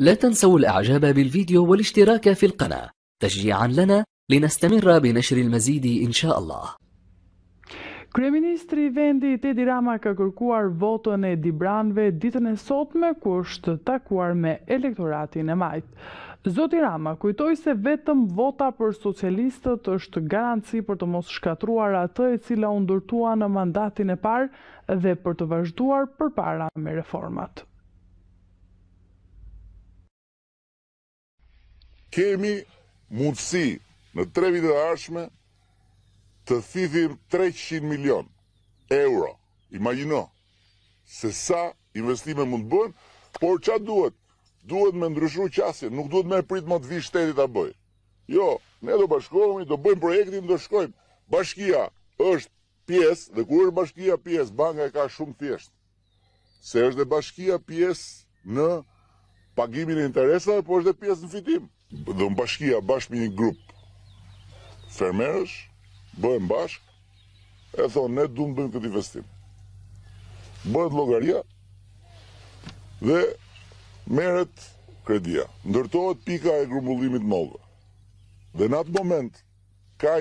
لا تنسوا الاعجاب بالفيديو والاشتراك في القناه تشجيعا لنا لنستمر بنشر المزيد ان شاء الله Kryeministri i vendit Edi Rama ka kërkuar votën e Dibranëve ditën e sotme ku është takuar me elektoratin e majt. Zoti Rama kujtoi se vetëm vota për socialistët është garanci për të mos shkatruar atë e cila u ndërtua në mandatin e parë dhe për të vazhduar përpara me reformat. kemi mundësi në tre vitet e arshme të thithim 300 milion euro. Imagino se sa investime mund bën, por qa duhet? Duhet me ndryshru qasje, nuk duhet me prit më të vi shtetit a bëj. Jo, ne do bashkohemi, do bëjmë projektin, do shkojmë. Bashkia është pjesë, dhe kur është bashkia pjesë, banka e ka shumë thjeshtë. Se është dhe bashkia pjesë në pagimin e interesave, po është dhe pjesë në fitim. Dhe në bashkia, bashkë me një grupë fermerës, bëhem bashkë, e thonë, ne du më bëjmë këtë investim. Bëhet logaria dhe meret kredia. Ndërtohet pika e grumbullimit mollë. Dhe në atë moment, ka një...